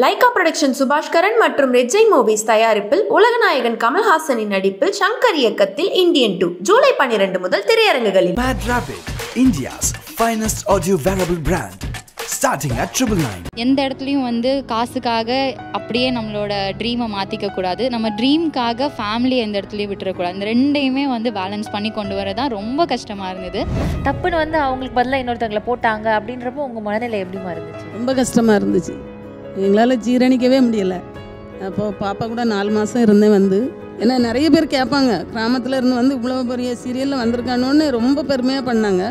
Lyca production Subaskaran மற்றும் ரெஜை movies தயாரிப்பில் உலகநாயகன் கமல்ஹாசனின் நடிப்பில் சங்கர் இயக்கத்தில் இந்தியன் டூ ஜூலை பன்னிரண்டு முதல் திரையரங்குகளில் India's finest audio wearable brand starting at triple எந்த இடத்துலையும் வந்து காசுக்காக அப்படியே நம்மளோட ட்ரீமை மாற்றிக்க கூடாது நம்ம ட்ரீம்க்காக ஃபேமிலி எந்த இடத்துலையும் விட்டுறக்கூடாது இந்த ரெண்டையுமே வந்து பேலன்ஸ் பண்ணி கொண்டு வரதான் ரொம்ப கஷ்டமாக இருந்தது தப்புன்னு வந்து அவங்களுக்கு பதிலாக இன்னொருத்தவங்களை போட்டாங்க அப்படின்றப்போ உங்கள் மனநிலை எப்படிமா இருந்துச்சு ரொம்ப கஷ்டமாக இருந்துச்சு எங்களால் ஜீரணிக்கவே முடியலை அப்போது பாப்பா கூட நாலு மாதம் இருந்தே வந்து ஏன்னா நிறைய பேர் கேட்பாங்க கிராமத்தில் இருந்து வந்து இவ்வளோ பெரிய சீரியலில் வந்திருக்கானோன்னு ரொம்ப பெருமையாக பண்ணாங்க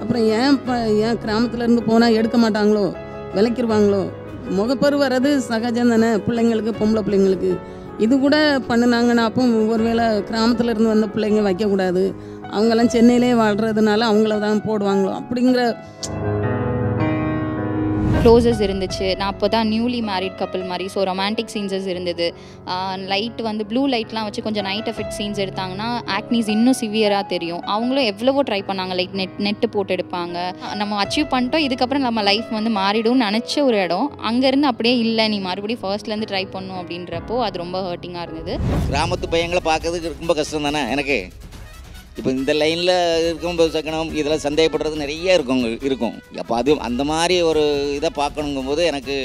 அப்புறம் ஏன் இப்போ ஏன் கிராமத்தில் இருந்து போனால் எடுக்க மாட்டாங்களோ விளக்கிடுவாங்களோ முகப்பரு வர்றது சகஜம் தானே பிள்ளைங்களுக்கு பொம்பளை பிள்ளைங்களுக்கு இது கூட பண்ணினாங்கன்னா அப்போ ஒருவேளை கிராமத்தில் இருந்து வந்த பிள்ளைங்க வைக்கக்கூடாது அவங்கெல்லாம் சென்னையிலே வாழ்கிறதுனால அவங்கள தான் போடுவாங்களோ அப்படிங்கிற க்ளோசஸ் இருந்துச்சு நான் அப்போ தான் நியூலி மேரிட் கப்பிள் மாதிரி ஸோ ரொமான்டிக் சீன்ஸஸ் இருந்தது லைட் வந்து ப்ளூ லைட்லாம் வச்சு கொஞ்சம் நைட் எஃபெக்ட் சீன்ஸ் எடுத்தாங்கன்னா ஆக்னிஸ் இன்னும் சிவியராக தெரியும் அவங்களும் எவ்வளவோ ட்ரை பண்ணாங்க லைக் நெட் நெட்டு போட்டு எடுப்பாங்க நம்ம அச்சீவ் பண்ணிட்டோம் இதுக்கப்புறம் நம்ம லைஃப் வந்து மாறிடும் நினச்ச ஒரு இடம் அங்கேருந்து அப்படியே இல்லை நீ மறுபடியும் ஃபர்ஸ்ட்லேருந்து ட்ரை பண்ணும் அப்படின்றப்போ அது ரொம்ப ஹர்ட்டிங்காக இருந்தது கிராமத்து பையங்களை பார்க்கறதுக்கு ரொம்ப கஷ்டம் தானே எனக்கு இப்போ இந்த லைனில் இருக்கும்போது சக்கனம் இதெல்லாம் சந்தேகப்படுறது நிறைய இருக்கும் இருக்கும் அப்போ அது அந்த மாதிரி ஒரு இதை பார்க்கணுங்கும்போது எனக்கு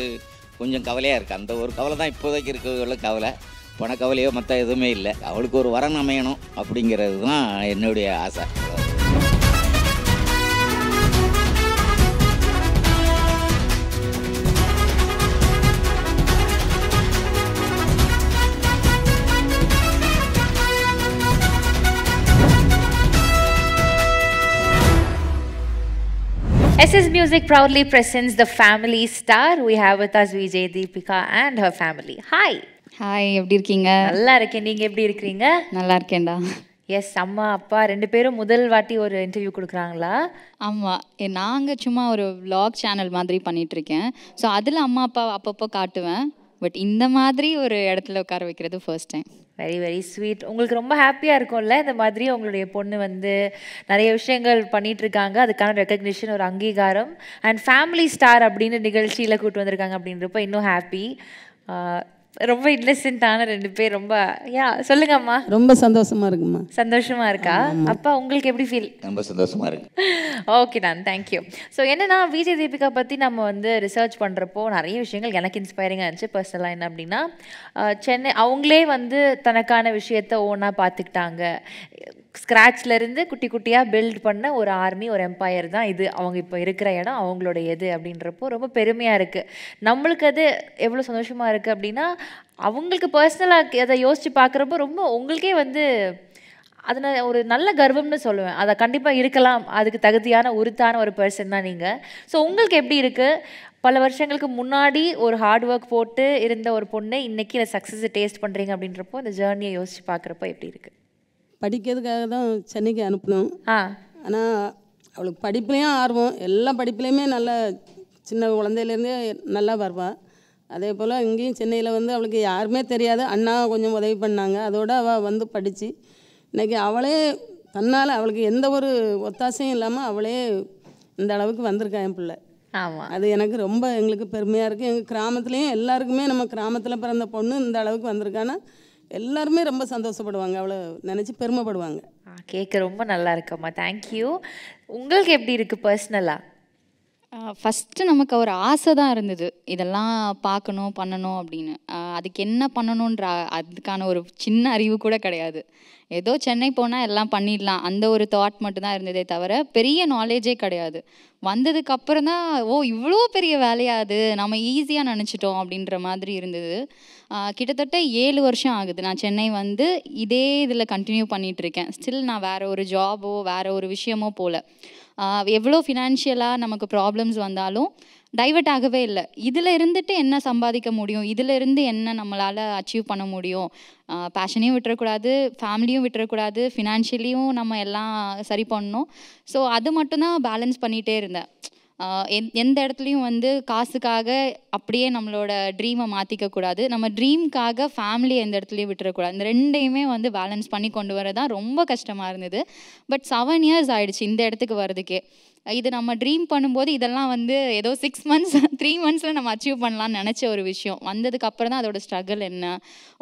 கொஞ்சம் கவலையாக இருக்குது அந்த ஒரு கவலை தான் இப்போதைக்கு இருக்க கவலை பணக்கவலையோ மற்ற எதுவுமே இல்லை அவளுக்கு ஒரு வரம் அமையணும் அப்படிங்கிறது தான் என்னுடைய ஆசை SS Music proudly presents the family star. We have with us Vijay Deepika and her family. Hi. Hi எப்படி இருக்கீங்க நல்லா இருக்கேன் நீங்க எப்படி இருக்கிறீங்க நல்லா இருக்கேன்டா எஸ் அம்மா அப்பா ரெண்டு பேரும் முதல் வாட்டி ஒரு இன்டர்வியூ கொடுக்குறாங்களா ஆமாம் நாங்கள் சும்மா ஒரு விலாக் சேனல் மாதிரி பண்ணிகிட்ருக்கேன் ஸோ அதில் அம்மா அப்பா அப்பப்போ காட்டுவேன் பட் இந்த மாதிரி ஒரு இடத்துல உட்கார வைக்கிறது first time very very sweet உங்களுக்கு ரொம்ப ஹாப்பியாக இருக்கும்ல இந்த மாதிரி உங்களுடைய பொண்ணு வந்து நிறைய விஷயங்கள் பண்ணிகிட்ருக்காங்க அதுக்கான ரெக்கக்னிஷன் ஒரு அங்கீகாரம் அண்ட் ஃபேமிலி ஸ்டார் அப்படின்னு நிகழ்ச்சியில் கூப்பிட்டு வந்திருக்காங்க அப்படின்றப்ப இன்னும் ஹாப்பி ரொம்ப இன்னசென்டான ரெண்டு பேர் ரொம்ப யா சொல்லுங்கம்மா ரொம்ப சந்தோஷமா இருக்குமா சந்தோஷமா இருக்கா அப்பா உங்களுக்கு எப்படி ஃபீல் ரொம்ப சந்தோஷமா இருக்கு ஓகே நான் யூ ஸோ என்னன்னா விஜய் தீபிகா பற்றி நம்ம வந்து ரிசர்ச் பண்ணுறப்போ நிறைய விஷயங்கள் எனக்கு இன்ஸ்பைரிங்காக இருந்துச்சு பர்சனலாக என்ன அப்படின்னா சென்னை அவங்களே வந்து தனக்கான விஷயத்த ஓனா பார்த்துக்கிட்டாங்க ஸ்க்ராட்ச்லேருந்து குட்டி குட்டியாக பில்ட் பண்ண ஒரு ஆர்மி ஒரு எம்பையர் தான் இது அவங்க இப்போ இருக்கிற இடம் அவங்களோட எது அப்படின்றப்போ ரொம்ப பெருமையாக இருக்குது நம்மளுக்கு அது எவ்வளோ சந்தோஷமாக இருக்குது அப்படின்னா அவங்களுக்கு பர்சனலாக அதை யோசித்து பார்க்குறப்போ ரொம்ப உங்களுக்கே வந்து அது நான் ஒரு நல்ல கர்வம்னு சொல்லுவேன் அதை கண்டிப்பாக இருக்கலாம் அதுக்கு தகுதியான உருத்தான ஒரு பர்சன் தான் நீங்கள் ஸோ உங்களுக்கு எப்படி இருக்குது பல வருஷங்களுக்கு முன்னாடி ஒரு ஹார்ட் ஒர்க் போட்டு இருந்த ஒரு பொண்ணு இன்றைக்கி சக்ஸஸை டேஸ்ட் பண்ணுறீங்க அப்படின்றப்போ அந்த ஜேர்னியை யோசித்து பார்க்குறப்போ எப்படி இருக்குது படிக்கிறதுக்காக தான் சென்னைக்கு அனுப்பினோம் ஆனால் அவளுக்கு படிப்புலேயும் ஆர்வம் எல்லா படிப்புலேயுமே நல்லா சின்ன குழந்தையிலேருந்தே நல்லா வருவாள் அதே போல் இங்கேயும் சென்னையில் வந்து அவளுக்கு யாருமே தெரியாது அண்ணா கொஞ்சம் உதவி பண்ணாங்க அதோடு அவள் வந்து படித்து இன்றைக்கி அவளே தன்னால் அவளுக்கு எந்த ஒரு ஒத்தாசையும் இல்லாமல் அவளே இந்த அளவுக்கு வந்திருக்கா என் பிள்ளை ஆமாம் அது எனக்கு ரொம்ப எங்களுக்கு பெருமையாக இருக்குது எங்கள் கிராமத்துலேயும் எல்லாருக்குமே நம்ம கிராமத்தில் பிறந்த பொண்ணு இந்த அளவுக்கு வந்திருக்கான்னா எல்லாருமே ரொம்ப சந்தோஷப்படுவாங்க அவ்வளோ நினச்சி பெருமைப்படுவாங்க கேட்க ரொம்ப நல்லா இருக்கம்மா தேங்க்யூ உங்களுக்கு எப்படி இருக்குது பர்சனலாக ஃபஸ்ட்டு நமக்கு ஒரு ஆசை தான் இருந்தது இதெல்லாம் பார்க்கணும் பண்ணணும் அப்படின்னு அதுக்கு என்ன பண்ணணுன்ற அதுக்கான ஒரு சின்ன அறிவு கூட கிடையாது ஏதோ சென்னை போனால் எல்லாம் பண்ணிடலாம் அந்த ஒரு தாட் மட்டும்தான் இருந்ததே தவிர பெரிய நாலேஜே கிடையாது வந்ததுக்கு அப்புறம் தான் ஓ இவ்வளோ பெரிய வேலையாது நம்ம ஈஸியாக நினச்சிட்டோம் அப்படின்ற மாதிரி இருந்தது கிட்டத்தட்ட ஏழு வருஷம் ஆகுது நான் சென்னை வந்து இதே இதில் கண்டினியூ பண்ணிகிட்ருக்கேன் ஸ்டில் நான் வேறு ஒரு ஜாபோ வேறு ஒரு விஷயமோ போகல எவ்வளோ ஃபினான்ஷியலாக நமக்கு ப்ராப்ளம்ஸ் வந்தாலும் டைவெர்ட் ஆகவே இல்லை இதில் இருந்துட்டு என்ன சம்பாதிக்க முடியும் இதில் இருந்து என்ன நம்மளால் அச்சீவ் பண்ண முடியும் பேஷனையும் விட்டுறக்கூடாது ஃபேமிலியும் விட்டுறக்கூடாது ஃபினான்ஷியலியும் நம்ம எல்லாம் சரி பண்ணணும் ஸோ அது மட்டும்தான் பேலன்ஸ் பண்ணிகிட்டே இருந்தேன் எந்த இடத்துலையும் வந்து காசுக்காக அப்படியே நம்மளோட ட்ரீமை மாற்றிக்கக்கூடாது நம்ம ட்ரீம்க்காக ஃபேமிலியை எந்த இடத்துலையும் விட்டுறக்கூடாது இந்த ரெண்டையுமே வந்து பேலன்ஸ் பண்ணி கொண்டு வரதான் ரொம்ப கஷ்டமாக இருந்தது பட் செவன் இயர்ஸ் ஆயிடுச்சு இந்த இடத்துக்கு வரதுக்கே இது நம்ம ட்ரீம் பண்ணும்போது இதெல்லாம் வந்து ஏதோ சிக்ஸ் மந்த்ஸ் த்ரீ மந்த்ஸில் நம்ம அச்சீவ் பண்ணலான்னு நினச்ச ஒரு விஷயம் வந்ததுக்கு அப்புறம் தான் அதோட ஸ்ட்ரகிள் என்ன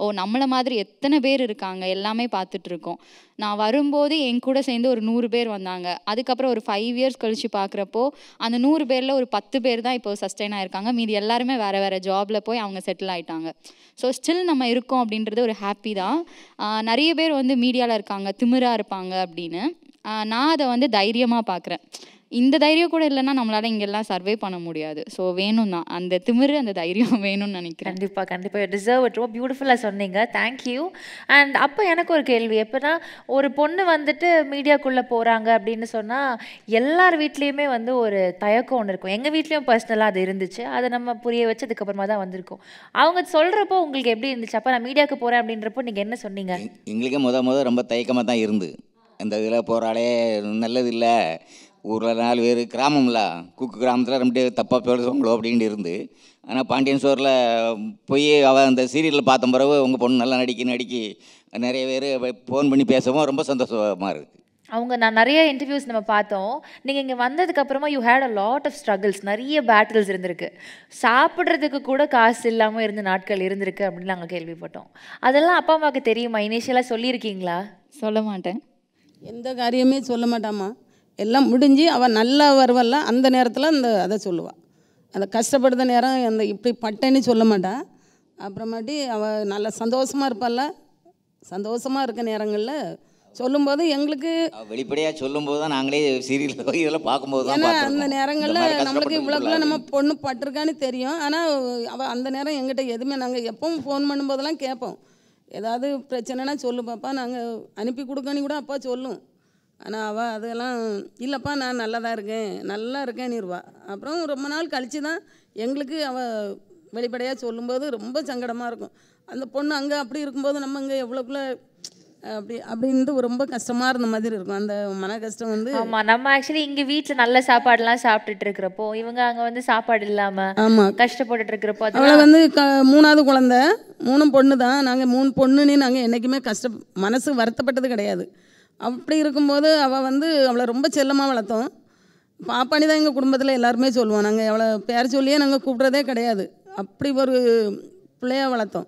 ஓ நம்மளை மாதிரி எத்தனை பேர் இருக்காங்க எல்லாமே பார்த்துட்ருக்கோம் நான் வரும்போது என் கூட சேர்ந்து ஒரு நூறு பேர் வந்தாங்க அதுக்கப்புறம் ஒரு ஃபைவ் இயர்ஸ் கழித்து பார்க்குறப்போ அந்த நூறு பேரில் ஒரு பத்து பேர் தான் இப்போ சஸ்டெயின் ஆகிருக்காங்க மீதி எல்லாருமே வேறு வேறு ஜாபில் போய் அவங்க செட்டில் ஆகிட்டாங்க ஸோ ஸ்டில் நம்ம இருக்கோம் அப்படின்றது ஒரு ஹாப்பி தான் நிறைய பேர் வந்து மீடியாவில் இருக்காங்க திமிராக இருப்பாங்க அப்படின்னு நான் அதை வந்து தைரியமாக பார்க்குறேன் இந்த தைரியம் கூட இல்லைன்னா நம்மளால இங்கெல்லாம் சர்வே பண்ண முடியாது ஸோ வேணும் தான் அந்த திமிரு அந்த தைரியம் வேணும்னு நினைக்கிறேன் கண்டிப்பாக கண்டிப்பாக டிசர்வ் ரொம்ப பியூட்டிஃபுல்லாக சொன்னீங்க தேங்க்யூ அண்ட் அப்போ எனக்கு ஒரு கேள்வி எப்போனா ஒரு பொண்ணு வந்துட்டு மீடியாக்குள்ளே போகிறாங்க அப்படின்னு சொன்னால் எல்லார் வீட்லேயுமே வந்து ஒரு தயக்கம் ஒன்று இருக்கும் எங்கள் வீட்லேயும் பர்சனலாக அது இருந்துச்சு அதை நம்ம புரிய வச்சு அதுக்கப்புறமா தான் வந்திருக்கோம் அவங்க சொல்கிறப்போ உங்களுக்கு எப்படி இருந்துச்சு அப்போ நான் மீடியாவுக்கு போகிறேன் அப்படின்றப்போ நீங்கள் என்ன சொன்னீங்க எங்களுக்கே முத முத ரொம்ப தயக்கமாக தான் இருந்து இந்த இதில் போகிறாலே நல்லது இல்லை ஊரில் நாலு பேர் கிராமம்ல குக்கு கிராமத்தில் ரொம்ப தப்பாக பேசுவாங்களோ அப்படின்ட்டு இருந்து ஆனால் பாண்டியன் சோரில் போய் அவள் அந்த சீரியலில் பார்த்த பிறகு உங்கள் பொண்ணு நல்லா நடிக்க நடிக்க நிறைய பேர் ஃபோன் பண்ணி பேசவும் ரொம்ப சந்தோஷமாக இருக்குது அவங்க நான் நிறைய இன்டர்வியூஸ் நம்ம பார்த்தோம் நீங்கள் இங்கே வந்ததுக்கப்புறமா you had a lot of struggles நிறைய பேட்டில்ஸ் இருந்திருக்கு சாப்பிட்றதுக்கு கூட காசு இல்லாமல் இருந்த நாட்கள் இருந்திருக்கு அப்படின்னு நாங்கள் கேள்விப்பட்டோம் அதெல்லாம் அப்பா அம்மாவுக்கு தெரியுமா இனிஷியலாக சொல்லியிருக்கீங்களா சொல்ல மாட்டேன் எந்த காரியமே சொல்ல மாட்டாமா எல்லாம் முடிஞ்சு அவள் நல்லா வருவல்ல அந்த நேரத்தில் அந்த அதை சொல்லுவாள் அந்த கஷ்டப்படுத்த நேரம் அந்த இப்படி பட்டேன்னு சொல்ல மாட்டாள் அப்புறமாட்டி அவள் நல்லா சந்தோஷமாக இருப்பாள்ல சந்தோஷமாக இருக்க நேரங்களில் சொல்லும்போது எங்களுக்கு வெளிப்படையாக சொல்லும்போது தான் நாங்களே சீரியல் இதெல்லாம் பார்க்கும்போது ஏன்னா அந்த நேரங்களில் நம்மளுக்கு இவ்வளோக்குள்ள நம்ம பொண்ணு பட்டிருக்கான்னு தெரியும் ஆனால் அவள் அந்த நேரம் எங்கிட்ட எதுவுமே நாங்கள் எப்பவும் ஃபோன் பண்ணும்போதெல்லாம் கேட்போம் ஏதாவது பிரச்சனைனா சொல்லு பாப்பா நாங்கள் அனுப்பி கொடுக்கணும் கூட அப்பா சொல்லும் ஆனால் அவள் அதெல்லாம் இல்லைப்பா நான் நல்லா தான் இருக்கேன் நல்லா இருக்கேன் நீர்வா அப்புறம் ரொம்ப நாள் கழித்து தான் எங்களுக்கு அவள் வெளிப்படையாக சொல்லும்போது ரொம்ப சங்கடமாக இருக்கும் அந்த பொண்ணு அங்கே அப்படி இருக்கும்போது நம்ம இங்கே எவ்வளோக்குள்ள அப்படி அப்படின்ட்டு ரொம்ப கஷ்டமாக இருந்த மாதிரி இருக்கும் அந்த மன கஷ்டம் வந்து ஆமாம் நம்ம ஆக்சுவலி இங்கே வீட்டில் நல்ல சாப்பாடுலாம் சாப்பிட்டுட்டு இருக்கிறப்போ இவங்க அங்கே வந்து சாப்பாடு இல்லாமல் ஆமாம் கஷ்டப்பட்டுட்டு இருக்கிறப்போ அவளை வந்து க மூணாவது குழந்த மூணும் பொண்ணு தான் நாங்கள் மூணு பொண்ணுன்னு நாங்கள் என்னைக்குமே கஷ்ட மனசு வருத்தப்பட்டது கிடையாது அப்படி இருக்கும்போது அவள் வந்து அவளை ரொம்ப செல்லமாக வளர்த்தோம் பாப்பானி தான் எங்கள் குடும்பத்தில் எல்லாருமே சொல்லுவோம் நாங்கள் அவளை பேர் சொல்லியே நாங்கள் கூப்பிட்றதே கிடையாது அப்படி ஒரு பிள்ளையாக வளர்த்தோம்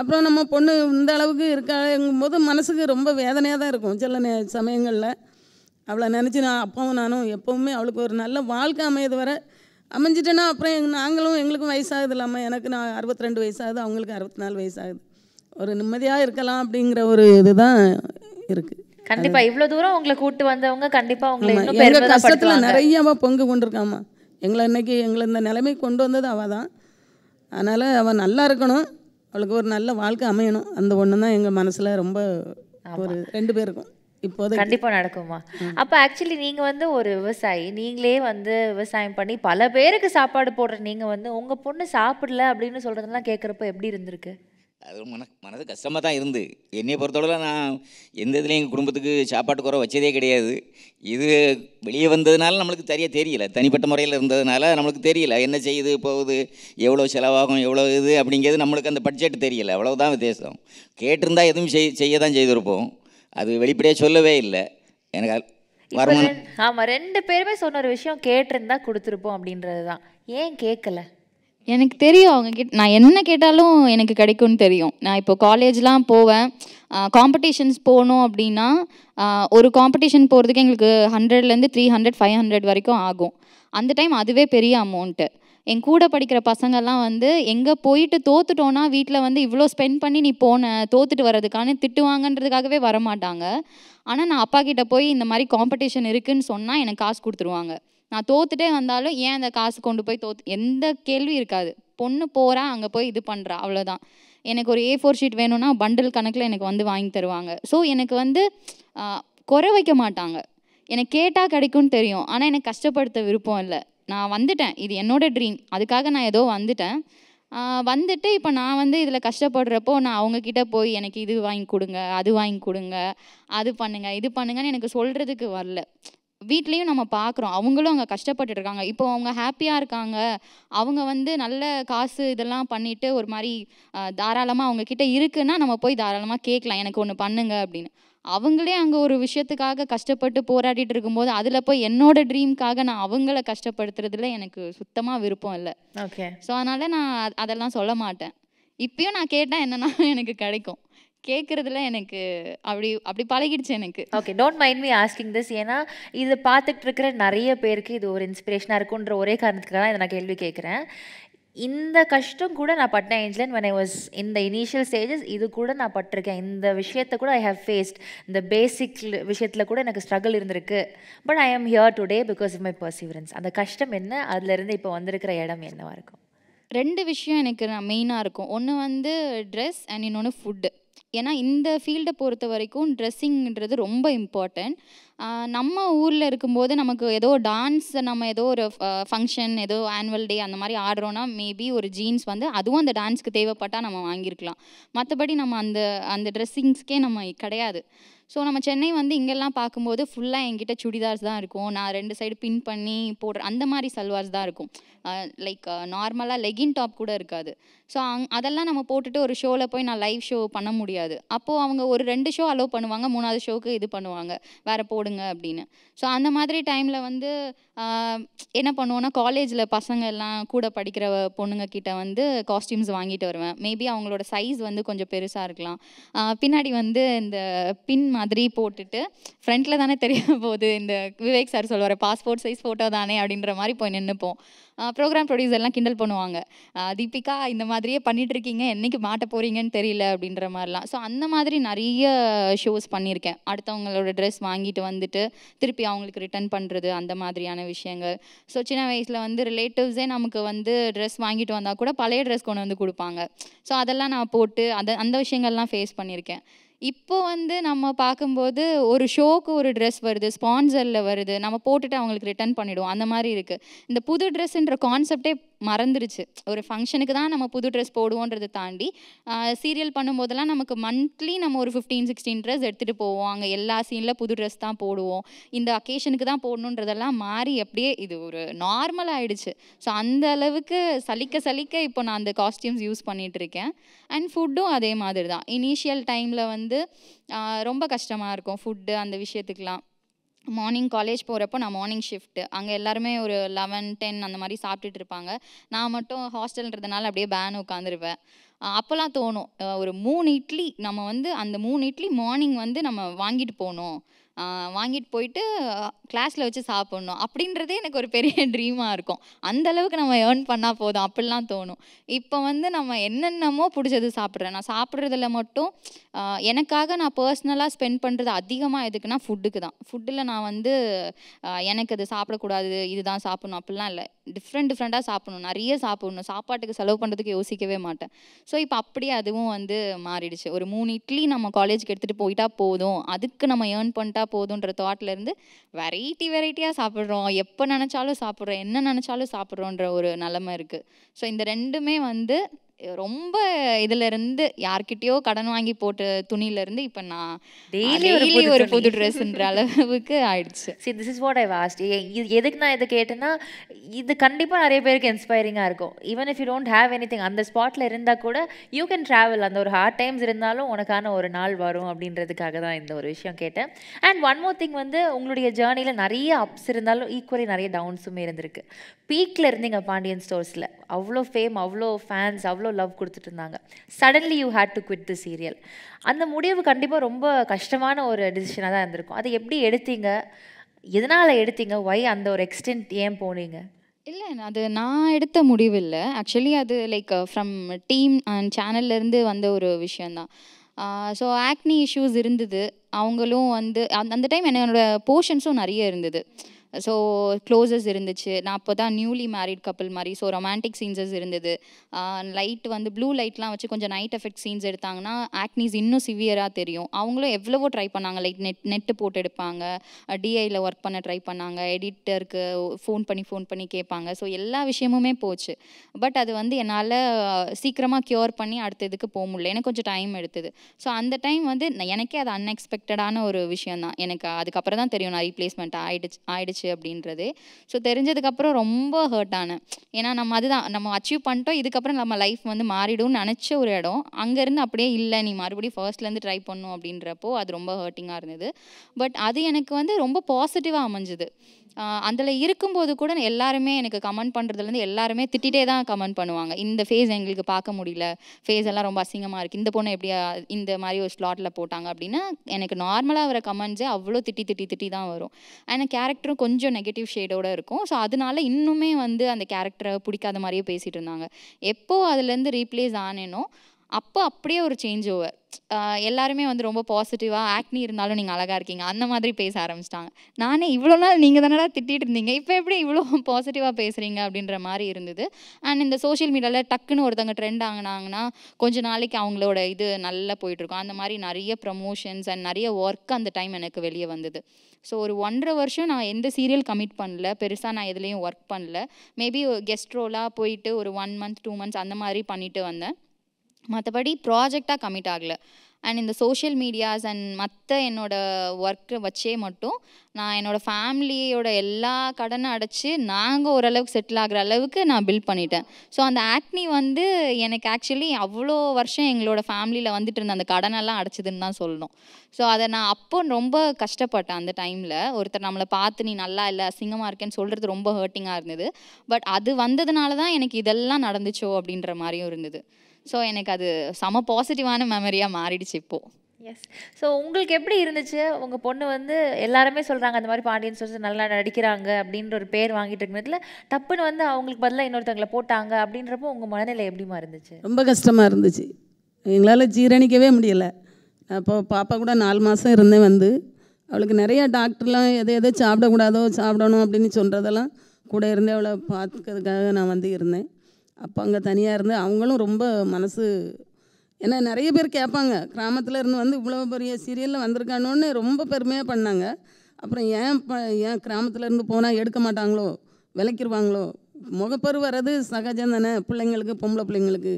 அப்புறம் நம்ம பொண்ணு இந்த அளவுக்கு இருக்காங்கும்போது மனசுக்கு ரொம்ப வேதனையாக தான் இருக்கும் சில நே சமயங்களில் அவளை நினச்சி நான் அப்பாவும் நானும் எப்போவுமே அவளுக்கு ஒரு நல்ல வாழ்க்கை அமையது வர அமைஞ்சிட்டேன்னா அப்புறம் எங் நாங்களும் எங்களுக்கும் வயசாகுது இல்லாமல் எனக்கு நான் அறுபத்தி ரெண்டு வயசாகுது அவங்களுக்கு அறுபத்தி நாலு வயசாகுது ஒரு நிம்மதியாக இருக்கலாம் அப்படிங்கிற ஒரு இதுதான் இருக்குது கண்டிப்பா இவ்வளவு தூரம் உங்களை கூட்டு வந்தவங்க கண்டிப்பா உங்களை கஷ்டத்துல நிறைய பொங்கு கொண்டு கொண்டிருக்காமா எங்களை இன்னைக்கு எங்களை இந்த நிலைமை கொண்டு வந்தது அவ தான் அதனால அவன் நல்லா இருக்கணும் அவளுக்கு ஒரு நல்ல வாழ்க்கை அமையணும் அந்த ஒண்ணு தான் எங்கள் மனசில் ரொம்ப ஒரு ரெண்டு பேருக்கும் இப்போது கண்டிப்பாக நடக்குமா அப்போ ஆக்சுவலி நீங்கள் வந்து ஒரு விவசாயி நீங்களே வந்து விவசாயம் பண்ணி பல பேருக்கு சாப்பாடு போடுற நீங்கள் வந்து உங்கள் பொண்ணு சாப்பிடல அப்படின்னு சொல்கிறதெல்லாம் கேட்குறப்ப எப்படி இருந்திருக்கு அது மன மனது கஷ்டமாக தான் இருந்து என்னை பொறுத்தளவில் நான் எந்த இதுலேயும் எங்கள் குடும்பத்துக்கு சாப்பாட்டு குறை வச்சதே கிடையாது இது வெளியே வந்ததுனால நம்மளுக்கு தெரிய தெரியல தனிப்பட்ட முறையில் இருந்ததுனால நம்மளுக்கு தெரியல என்ன செய்யுது போகுது எவ்வளோ செலவாகும் எவ்வளோ இது அப்படிங்கிறது நம்மளுக்கு அந்த பட்ஜெட் தெரியல அவ்வளோதான் வித்தியாசம் கேட்டிருந்தால் எதுவும் செய் செய்ய தான் செய்திருப்போம் அது வெளிப்படையாக சொல்லவே இல்லை எனக்கு வருமானம் ஆமாம் ரெண்டு பேருமே சொன்ன ஒரு விஷயம் கேட்டிருந்தா கொடுத்துருப்போம் அப்படின்றது தான் ஏன் கேட்கலை எனக்கு தெரியும் அவங்க கிட்ட நான் என்ன கேட்டாலும் எனக்கு கிடைக்கும்னு தெரியும் நான் இப்போ காலேஜ்லாம் போவேன் காம்படிஷன்ஸ் போகணும் அப்படின்னா ஒரு காம்படிஷன் போகிறதுக்கு எங்களுக்கு ஹண்ட்ரட்லேருந்து த்ரீ ஹண்ட்ரட் ஃபைவ் ஹண்ட்ரட் வரைக்கும் ஆகும் அந்த டைம் அதுவே பெரிய அமௌண்ட்டு என் கூட படிக்கிற பசங்கள்லாம் வந்து எங்கே போயிட்டு தோத்துட்டோன்னா வீட்டில் வந்து இவ்வளோ ஸ்பெண்ட் பண்ணி நீ போன தோத்துட்டு வர்றதுக்கான திட்டுவாங்கன்றதுக்காகவே வரமாட்டாங்க ஆனால் நான் அப்பா கிட்டே போய் இந்த மாதிரி காம்படிஷன் இருக்குதுன்னு சொன்னால் எனக்கு காசு கொடுத்துருவாங்க நான் தோத்துட்டே வந்தாலும் ஏன் அந்த காசு கொண்டு போய் தோத்து எந்த கேள்வி இருக்காது பொண்ணு போகிறா அங்கே போய் இது பண்ணுறா அவ்வளோதான் எனக்கு ஒரு ஏ ஃபோர் ஷீட் வேணும்னா பண்டில் கணக்கில் எனக்கு வந்து வாங்கி தருவாங்க ஸோ எனக்கு வந்து குறை வைக்க மாட்டாங்க எனக்கு கேட்டால் கிடைக்கும்னு தெரியும் ஆனால் எனக்கு கஷ்டப்படுத்த விருப்பம் இல்லை நான் வந்துட்டேன் இது என்னோடய ட்ரீம் அதுக்காக நான் ஏதோ வந்துட்டேன் வந்துட்டு இப்போ நான் வந்து இதில் கஷ்டப்படுறப்போ நான் அவங்கக்கிட்ட போய் எனக்கு இது வாங்கி கொடுங்க அது வாங்கி கொடுங்க அது பண்ணுங்கள் இது பண்ணுங்கன்னு எனக்கு சொல்கிறதுக்கு வரல வீட்லேயும் நம்ம பார்க்குறோம் அவங்களும் அங்கே கஷ்டப்பட்டுருக்காங்க இருக்காங்க இப்போ அவங்க ஹாப்பியாக இருக்காங்க அவங்க வந்து நல்ல காசு இதெல்லாம் பண்ணிவிட்டு ஒரு மாதிரி தாராளமாக அவங்கக்கிட்ட இருக்குன்னா நம்ம போய் தாராளமாக கேட்கலாம் எனக்கு ஒன்று பண்ணுங்க அப்படின்னு அவங்களே அங்கே ஒரு விஷயத்துக்காக கஷ்டப்பட்டு போராடிட்டு இருக்கும்போது அதில் போய் என்னோட ட்ரீம்க்காக நான் அவங்கள கஷ்டப்படுத்துறதுல எனக்கு சுத்தமாக விருப்பம் இல்லை ஓகே ஸோ அதனால் நான் அதெல்லாம் சொல்ல மாட்டேன் இப்பயும் நான் கேட்டால் என்னென்னா எனக்கு கிடைக்கும் கேட்குறதுல எனக்கு அப்படி அப்படி பழகிடுச்சு எனக்கு okay don't mind me asking this ஏன்னா இதை பார்த்துட்டு இருக்கிற நிறைய பேருக்கு இது ஒரு இன்ஸ்பிரேஷனாக இருக்குன்ற ஒரே காரணத்துக்காக தான் இதை நான் கேள்வி கேட்குறேன் இந்த கஷ்டம் கூட நான் பட்டேன் ஏஞ்சலன் வென் ஐ வாஸ் இந்த இனிஷியல் ஸ்டேஜஸ் இது கூட நான் பட்டிருக்கேன் இந்த விஷயத்த கூட ஐ ஹவ் ஃபேஸ்ட் இந்த பேசிக் விஷயத்தில் கூட எனக்கு ஸ்ட்ரகிள் இருந்திருக்கு but I am here today because of my perseverance அந்த கஷ்டம் என்ன அதுலேருந்து இப்போ வந்திருக்கிற இடம் என்னவாக இருக்கும் ரெண்டு விஷயம் எனக்கு நான் மெயினாக இருக்கும் ஒன்று வந்து ட்ரெஸ் அண்ட் இன்னொன்று ஃபுட்டு ஏன்னா இந்த ஃபீல்டை பொறுத்த வரைக்கும் ட்ரெஸ்ஸிங்கிறது ரொம்ப இம்பார்ட்டண்ட் நம்ம ஊரில் இருக்கும்போது நமக்கு ஏதோ டான்ஸ் நம்ம ஏதோ ஒரு ஃபங்க்ஷன் ஏதோ ஆனுவல் டே அந்த மாதிரி ஆடுறோன்னா மேபி ஒரு ஜீன்ஸ் வந்து அதுவும் அந்த டான்ஸ்க்கு தேவைப்பட்டால் நம்ம வாங்கியிருக்கலாம் மற்றபடி நம்ம அந்த அந்த ட்ரெஸ்ஸிங்ஸ்க்கே நம்ம கிடையாது ஸோ நம்ம சென்னை வந்து இங்கெல்லாம் பார்க்கும்போது ஃபுல்லாக என்கிட்ட சுடிதார்ஸ் தான் இருக்கும் நான் ரெண்டு சைடு பின் பண்ணி போடுற அந்த மாதிரி சல்வார்ஸ் தான் இருக்கும் லைக் நார்மலாக லெகின் டாப் கூட இருக்காது ஸோ அங் அதெல்லாம் நம்ம போட்டுட்டு ஒரு ஷோவில் போய் நான் லைவ் ஷோ பண்ண முடியாது அப்போது அவங்க ஒரு ரெண்டு ஷோ அலோவ் பண்ணுவாங்க மூணாவது ஷோவுக்கு இது பண்ணுவாங்க வேறு போடுங்க அப்படின்னு ஸோ அந்த மாதிரி டைமில் வந்து என்ன பண்ணுவோன்னா காலேஜில் பசங்க எல்லாம் கூட படிக்கிற பொண்ணுங்க கிட்ட வந்து காஸ்டியூம்ஸ் வாங்கிட்டு வருவேன் மேபி அவங்களோட சைஸ் வந்து கொஞ்சம் பெருசாக இருக்கலாம் பின்னாடி வந்து இந்த பின் மாதிரி போட்டுட்டு ஃப்ரண்ட்டில் தானே தெரிய போகுது இந்த விவேக் சார் சொல்லுவார் பாஸ்போர்ட் சைஸ் ஃபோட்டோ தானே அப்படின்ற மாதிரி போய் நின்றுப்போம் ப்ரோக்ராம் ப்ரொடியூசர்லாம் கிண்டல் பண்ணுவாங்க தீபிகா இந்த மாதிரியே பண்ணிகிட்ருக்கீங்க என்றைக்கு மாட்ட போகிறீங்கன்னு தெரியல அப்படின்ற மாதிரிலாம் ஸோ அந்த மாதிரி நிறைய ஷோஸ் பண்ணியிருக்கேன் அடுத்தவங்களோட ட்ரெஸ் வாங்கிட்டு வந்துட்டு திருப்பி அவங்களுக்கு ரிட்டர்ன் பண்ணுறது அந்த மாதிரியான விஷயங்கள் ஸோ சின்ன வயசில் வந்து ரிலேட்டிவ்ஸே நமக்கு வந்து ட்ரெஸ் வாங்கிட்டு வந்தால் கூட பழைய ட்ரெஸ் கொண்டு வந்து கொடுப்பாங்க ஸோ அதெல்லாம் நான் போட்டு அந்த அந்த விஷயங்கள்லாம் ஃபேஸ் பண்ணியிருக்கேன் இப்போ வந்து நம்ம பார்க்கும்போது ஒரு ஷோக்கு ஒரு ட்ரெஸ் வருது ஸ்பான்சரில் வருது நம்ம போட்டுட்டு அவங்களுக்கு ரிட்டர்ன் பண்ணிவிடுவோம் அந்த மாதிரி இருக்குது இந்த புது ட்ரெஸ்ஸுன்ற கான்செப்டே மறந்துருச்சு ஒரு ஃபங்க்ஷனுக்கு தான் நம்ம புது ட்ரெஸ் போடுவோன்றதை தாண்டி சீரியல் பண்ணும்போதெல்லாம் நமக்கு மந்த்லி நம்ம ஒரு ஃபிஃப்டீன் சிக்ஸ்டீன் ட்ரெஸ் எடுத்துகிட்டு போவோம் அங்கே எல்லா சீனில் புது ட்ரெஸ் தான் போடுவோம் இந்த அக்கேஷனுக்கு தான் போடணுன்றதெல்லாம் மாறி அப்படியே இது ஒரு நார்மல் ஆகிடுச்சு ஸோ அந்த அளவுக்கு சலிக்க சலிக்க இப்போ நான் அந்த காஸ்டியூம்ஸ் யூஸ் பண்ணிகிட்டு இருக்கேன் அண்ட் ஃபுட்டும் அதே மாதிரி தான் இனிஷியல் டைமில் வந்து ரொம்ப கஷ்டமாக இருக்கும் ஃபுட்டு அந்த விஷயத்துக்கெலாம் மார்னிங் காலேஜ் போகிறப்போ நான் மார்னிங் ஷிஃப்ட்டு அங்கே எல்லாருமே ஒரு லெவன் டென் அந்த மாதிரி சாப்பிட்டுட்டு இருப்பாங்க நான் மட்டும் ஹாஸ்டல்ன்றதுனால அப்படியே பேன் உட்காந்துருப்பேன் அப்போல்லாம் தோணும் ஒரு மூணு இட்லி நம்ம வந்து அந்த மூணு இட்லி மார்னிங் வந்து நம்ம வாங்கிட்டு போகணும் வாங்கிட்டு போயிட்டு கிளாஸில் வச்சு சாப்பிட்ணும் அப்படின்றதே எனக்கு ஒரு பெரிய ட்ரீமாக இருக்கும் அந்தளவுக்கு நம்ம ஏர்ன் பண்ணால் போதும் அப்படிலாம் தோணும் இப்போ வந்து நம்ம என்னென்னமோ பிடிச்சது சாப்பிட்றேன் நான் சாப்பிட்றதுல மட்டும் எனக்காக நான் பர்சனலாக ஸ்பெண்ட் பண்ணுறது அதிகமாக எதுக்குன்னா ஃபுட்டுக்கு தான் ஃபுட்டில் நான் வந்து எனக்கு அது சாப்பிடக்கூடாது இதுதான் சாப்பிட்ணும் அப்படிலாம் இல்லை டிஃப்ரெண்ட் டிஃப்ரெண்ட்டாக சாப்பிடணும் நிறைய சாப்பிடணும் சாப்பாட்டுக்கு செலவு பண்ணுறதுக்கு யோசிக்கவே மாட்டேன் ஸோ இப்போ அப்படியே அதுவும் வந்து மாறிடுச்சு ஒரு மூணு இட்லி நம்ம காலேஜுக்கு எடுத்துகிட்டு போயிட்டா போதும் அதுக்கு நம்ம ஏர்ன் பண்ணிட்டா போதுன்ற தாட்லேருந்து வெரைட்டி வெரைட்டியாக சாப்பிட்றோம் எப்போ நினச்சாலும் சாப்பிட்றோம் என்ன நினச்சாலும் சாப்பிட்றோன்ற ஒரு நிலமை இருக்குது ஸோ இந்த ரெண்டுமே வந்து ரொம்ப இதுல இருந்து யார்கிட்டயோ கடன் வாங்கி போட்ட இருந்து இப்போ நான் டெய்லி ஒரு புது ட்ரெஸ்ன்ற அளவுக்கு ஆயிடுச்சு சரி this is what I was இது எதுக்கு நான் இதை கேட்டேன்னா இது கண்டிப்பா நிறைய பேருக்கு இன்ஸ்பைரிங்கா இருக்கும் even if you don't have anything அந்த ஸ்பாட்ல இருந்தா கூட யூ கேன் ட்ராவல் அந்த ஒரு ஹார்ட் டைம்ஸ் இருந்தாலும் உனக்கான ஒரு நாள் வரும் அப்படின்றதுக்காக தான் இந்த ஒரு விஷயம் கேட்டேன் அண்ட் ஒன் மோர் திங் வந்து உங்களுடைய ஜேர்னில நிறைய அப்ஸ் இருந்தாலும் ஈக்குவலி நிறைய டவுன்ஸுமே இருந்திருக்கு பீக்ல இருந்தீங்க பாண்டியன் ஸ்டோர்ஸ்ல அவ்வளோ ஃபேம் அவ்வளோ ஃபேன்ஸ் அவ்வளோ எவ்வளோ லவ் கொடுத்துட்டு இருந்தாங்க suddenly you had to quit the serial அந்த முடிவு கண்டிப்பாக ரொம்ப கஷ்டமான ஒரு டிசிஷனாக தான் இருந்திருக்கும் அதை எப்படி எடுத்தீங்க எதனால் எடுத்தீங்க ஒய் அந்த ஒரு எக்ஸ்டென்ட் ஏன் போனீங்க இல்லை அது நான் எடுத்த முடிவு இல்லை ஆக்சுவலி அது லைக் ஃப்ரம் டீம் அண்ட் சேனல்லேருந்து வந்த ஒரு விஷயந்தான் ஸோ ஆக்னி இஷ்யூஸ் இருந்தது அவங்களும் வந்து அந்த டைம் என்னோடய போர்ஷன்ஸும் நிறைய இருந்தது ஸோ க்ளோசஸ் இருந்துச்சு நான் அப்போ தான் நியூலி மேரிட் கப்பிள் மாதிரி ஸோ ரொமான்டிக் சீன்ஸஸ் இருந்தது லைட் வந்து ப்ளூ லைட்லாம் வச்சு கொஞ்சம் நைட் எஃபெக்ட் சீன்ஸ் எடுத்தாங்கன்னா ஆக்னிஸ் இன்னும் சிவியராக தெரியும் அவங்களும் எவ்வளவோ ட்ரை பண்ணாங்க லைக் நெட் நெட்டு போட்டு எடுப்பாங்க டிஐயில் ஒர்க் பண்ண ட்ரை பண்ணாங்க எடிட்டருக்கு ஃபோன் பண்ணி ஃபோன் பண்ணி கேட்பாங்க ஸோ எல்லா விஷயமுமே போச்சு பட் அது வந்து என்னால் சீக்கிரமாக க்யூர் பண்ணி அடுத்த இதுக்கு போக முடியல எனக்கு கொஞ்சம் டைம் எடுத்தது ஸோ அந்த டைம் வந்து எனக்கே அது அன்எக்ஸ்பெக்டடான ஒரு விஷயம் தான் எனக்கு அதுக்கப்புறம் தான் தெரியும் நான் ரீப்ளேஸ்மெண்ட் ஆகிடுச்சு ஆகிடுச்சு இருந்துச்சு அப்படின்றது ஸோ தெரிஞ்சதுக்கப்புறம் ரொம்ப ஹர்ட் ஆனேன் ஏன்னா நம்ம அதுதான் நம்ம அச்சீவ் பண்ணிட்டோம் இதுக்கப்புறம் நம்ம லைஃப் வந்து மாறிடும்னு நினச்ச ஒரு இடம் அங்கேருந்து அப்படியே இல்லை நீ மறுபடியும் ஃபர்ஸ்ட்லேருந்து ட்ரை பண்ணும் அப்படின்றப்போ அது ரொம்ப ஹர்ட்டிங்காக இருந்தது பட் அது எனக்கு வந்து ரொம்ப பாசிட்டிவாக அமைஞ்சுது அதில் இருக்கும்போது கூட எல்லாருமே எனக்கு கமெண்ட் பண்ணுறதுலேருந்து எல்லாருமே திட்டிகிட்டே தான் கமெண்ட் பண்ணுவாங்க இந்த ஃபேஸ் எங்களுக்கு பார்க்க முடியல ஃபேஸ் எல்லாம் ரொம்ப அசிங்கமாக இருக்குது இந்த பொண்ணு எப்படியா இந்த மாதிரி ஒரு ஸ்லாட்டில் போட்டாங்க அப்படின்னா எனக்கு நார்மலாக வர கமெண்ட்ஸே அவ்வளோ திட்டி திட்டி திட்டி தான் வரும் ஆனால் கேரக்டரும் கொஞ்சம் நெகட்டிவ் ஷேடோடு இருக்கும் ஸோ அதனால இன்னுமே வந்து அந்த கேரக்டரை பிடிக்காத மாதிரியே பேசிகிட்டு இருந்தாங்க எப்போது அதுலேருந்து ரீப்ளேஸ் ஆனேனோ அப்போ அப்படியே ஒரு சேஞ்ச் ஓவர் எல்லாருமே வந்து ரொம்ப பாசிட்டிவாக ஆக்னி இருந்தாலும் நீங்கள் அழகாக இருக்கீங்க அந்த மாதிரி பேச ஆரம்பிச்சிட்டாங்க நானே இவ்வளோ நாள் நீங்கள் தானடா திட்டிகிட்டு இருந்தீங்க இப்போ எப்படி இவ்வளோ பாசிட்டிவாக பேசுகிறீங்க அப்படின்ற மாதிரி இருந்தது அண்ட் இந்த சோஷியல் மீடியாவில் டக்குன்னு ஒருத்தவங்க ட்ரெண்ட் ஆகினாங்கன்னா கொஞ்சம் நாளைக்கு அவங்களோட இது நல்லா போயிட்டுருக்கும் அந்த மாதிரி நிறைய ப்ரமோஷன்ஸ் அண்ட் நிறைய ஒர்க் அந்த டைம் எனக்கு வெளியே வந்தது ஸோ ஒரு ஒன்றரை வருஷம் நான் எந்த சீரியல் கமிட் பண்ணல பெருசாக நான் எதுலேயும் ஒர்க் பண்ணல மேபி கெஸ்ட் ரோலாக போயிட்டு ஒரு ஒன் மந்த் டூ மந்த்ஸ் அந்த மாதிரி பண்ணிட்டு வந்தேன் மற்றபடி ப்ராஜெக்டாக கமிட் ஆகலை அண்ட் இந்த சோஷியல் மீடியாஸ் அண்ட் மற்ற என்னோடய ஒர்க்கை வச்சே மட்டும் நான் என்னோடய ஃபேமிலியோட எல்லா கடனும் அடைச்சி நாங்கள் ஓரளவுக்கு செட்டில் ஆகிற அளவுக்கு நான் பில்ட் பண்ணிட்டேன் ஸோ அந்த ஆக்னி வந்து எனக்கு ஆக்சுவலி அவ்வளோ வருஷம் எங்களோட ஃபேமிலியில் வந்துட்டு இருந்த அந்த கடனெல்லாம் அடைச்சிதுன்னு தான் சொல்லணும் ஸோ அதை நான் அப்போ ரொம்ப கஷ்டப்பட்டேன் அந்த டைமில் ஒருத்தர் நம்மளை பார்த்து நீ நல்லா இல்லை அசிங்கமாக இருக்கேன்னு சொல்கிறது ரொம்ப ஹர்ட்டிங்காக இருந்தது பட் அது வந்ததுனால தான் எனக்கு இதெல்லாம் நடந்துச்சோ அப்படின்ற மாதிரியும் இருந்தது ஸோ எனக்கு அது செம பாசிட்டிவான மெமரியாக மாறிடுச்சு இப்போது எஸ் ஸோ உங்களுக்கு எப்படி இருந்துச்சு உங்கள் பொண்ணு வந்து எல்லாருமே சொல்கிறாங்க அந்த மாதிரி பாண்டியன் சொல்லி நல்லா நடிக்கிறாங்க அப்படின்ற ஒரு பேர் வாங்கிட்டு இருக்கிறதுல டப்புன்னு வந்து அவங்களுக்கு பதிலாக இன்னொருத்தவங்களை போட்டாங்க அப்படின்றப்போ உங்கள் மனநிலை எப்படிமா இருந்துச்சு ரொம்ப கஷ்டமாக இருந்துச்சு எங்களால் ஜீரணிக்கவே முடியலை அப்போ பாப்பா கூட நாலு மாதம் இருந்தேன் வந்து அவளுக்கு நிறையா டாக்டர்லாம் எதை எதை சாப்பிடக்கூடாதோ சாப்பிடணும் அப்படின்னு சொல்கிறதெல்லாம் கூட இருந்து அவளை பார்த்துக்கிறதுக்காக நான் வந்து இருந்தேன் அப்போ அங்கே தனியாக இருந்து அவங்களும் ரொம்ப மனசு ஏன்னா நிறைய பேர் கேட்பாங்க கிராமத்தில் இருந்து வந்து இவ்வளோ பெரிய சீரியலில் வந்திருக்கானோன்னு ரொம்ப பெருமையாக பண்ணாங்க அப்புறம் ஏன் ப ஏன் கிராமத்துலேருந்து போனால் எடுக்க மாட்டாங்களோ விளக்கிடுவாங்களோ முகப்பரு வர்றது சகஜம் தானே பிள்ளைங்களுக்கு பொம்பளை பிள்ளைங்களுக்கு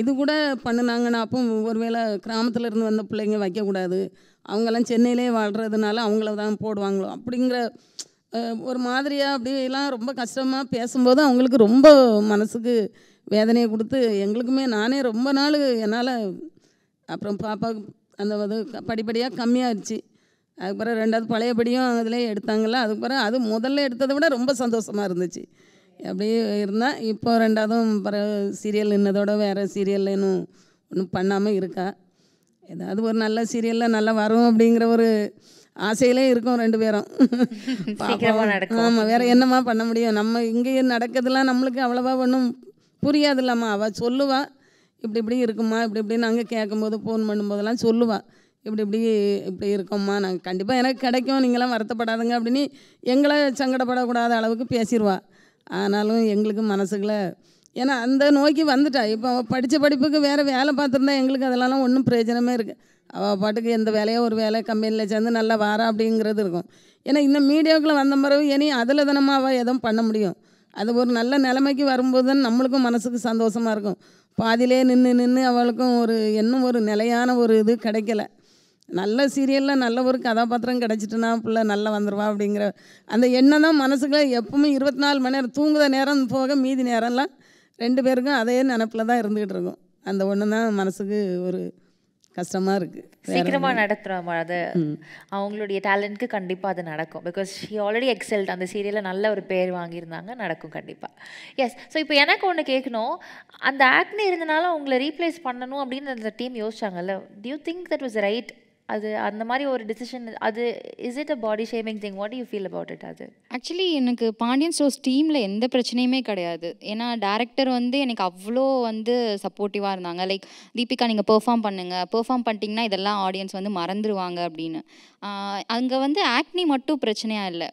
இது கூட பண்ணினாங்கன்னா அப்போ ஒருவேளை கிராமத்துலேருந்து வந்த பிள்ளைங்க வைக்கக்கூடாது அவங்கெல்லாம் சென்னையிலே வாழ்கிறதுனால அவங்கள தான் போடுவாங்களோ அப்படிங்கிற ஒரு மாதிரியாக அப்படியெல்லாம் ரொம்ப கஷ்டமாக பேசும்போது அவங்களுக்கு ரொம்ப மனசுக்கு வேதனையை கொடுத்து எங்களுக்குமே நானே ரொம்ப நாள் என்னால் அப்புறம் பாப்பாவுக்கு அந்த இது படிப்படியாக கம்மியாகிடுச்சு அதுக்கு பிறகு ரெண்டாவது பழையபடியும் அதிலே எடுத்தாங்கள்ல அதுக்கு பிறகு அது முதல்ல எடுத்ததை விட ரொம்ப சந்தோஷமாக இருந்துச்சு அப்படியே இருந்தால் இப்போ ரெண்டாவதும் பிறகு சீரியல் இன்னதோட வேறு சீரியல் இன்னும் ஒன்றும் பண்ணாமல் இருக்கா ஏதாவது ஒரு நல்ல சீரியலில் நல்லா வரும் அப்படிங்கிற ஒரு ஆசையிலே இருக்கும் ரெண்டு பேரும் ஆமாம் வேறு என்னம்மா பண்ண முடியும் நம்ம இங்கேயே நடக்கிறதுலாம் நம்மளுக்கு அவ்வளோவா ஒன்றும் புரியாது புரியாதுல்லம்மா அவள் சொல்லுவாள் இப்படி இப்படி இருக்குமா இப்படி இப்படி நாங்கள் கேட்கும்போது ஃபோன் பண்ணும்போதெல்லாம் சொல்லுவாள் இப்படி இப்படி இப்படி இருக்கோம்மா நாங்கள் கண்டிப்பாக எனக்கு கிடைக்கும் நீங்களாம் வருத்தப்படாதுங்க அப்படின்னு எங்களை சங்கடப்படக்கூடாத அளவுக்கு பேசிடுவா ஆனாலும் எங்களுக்கு மனசுக்குள்ள ஏன்னா அந்த நோக்கி வந்துட்டா இப்போ அவள் படித்த படிப்புக்கு வேறு வேலை பார்த்துருந்தா எங்களுக்கு அதெல்லாம் ஒன்றும் பிரயோஜனமே இருக்குது அவள் பாட்டுக்கு எந்த வேலையோ ஒரு வேலை கம்பெனியில் சேர்ந்து நல்லா வாரா அப்படிங்கிறது இருக்கும் ஏன்னா இந்த மீடியாவுக்குள்ளே வந்த பிறகு இனி அதில் தானம்மா அவள் எதுவும் பண்ண முடியும் அது ஒரு நல்ல நிலைமைக்கு வரும்போது தான் நம்மளுக்கும் மனசுக்கு சந்தோஷமாக இருக்கும் பாதிலே நின்று நின்று அவளுக்கும் ஒரு இன்னும் ஒரு நிலையான ஒரு இது கிடைக்கல நல்ல சீரியலில் நல்ல ஒரு கதாபாத்திரம் கிடச்சிட்டுனா பிள்ளை நல்லா வந்துடுவா அப்படிங்கிற அந்த எண்ணம் தான் மனசுக்குள்ள எப்பவுமே இருபத்தி நாலு மணி நேரம் தூங்குத நேரம் போக மீதி நேரம்லாம் ரெண்டு பேருக்கும் அதே நினப்பில் தான் இருந்துக்கிட்டு இருக்கும் அந்த ஒன்று தான் மனசுக்கு ஒரு கஷ்டமாக இருக்குது சீக்கிரமாக நடத்துகிறோம் அது அவங்களுடைய டேலண்ட்க்கு கண்டிப்பாக அது நடக்கும் பிகாஸ் ஷி ஆல்ரெடி எக்ஸல்ட் அந்த சீரியலில் நல்ல ஒரு பேர் வாங்கியிருந்தாங்க நடக்கும் கண்டிப்பாக எஸ் ஸோ இப்போ எனக்கு ஒன்று கேட்கணும் அந்த ஆக்னி இருந்தனால அவங்கள ரீப்ளேஸ் பண்ணணும் அப்படின்னு அந்த டீம் யோசிச்சாங்கல்ல do you think that was right அது அந்த மாதிரி ஒரு டிசிஷன் அது is it a body shaming thing what you feel about it அது ஆக்சுவலி எனக்கு பாண்டியன் ஸ்டோர்ஸ் டீமில் எந்த பிரச்சனையுமே கிடையாது ஏன்னா டேரக்டர் வந்து எனக்கு அவ்வளோ வந்து சப்போர்ட்டிவாக இருந்தாங்க லைக் தீபிகா நீங்கள் பெர்ஃபார்ம் பண்ணுங்கள் பெர்ஃபார்ம் பண்ணிட்டீங்கன்னா இதெல்லாம் ஆடியன்ஸ் வந்து மறந்துடுவாங்க அப்படின்னு அங்கே வந்து ஆக்னி மட்டும் பிரச்சனையாக இல்லை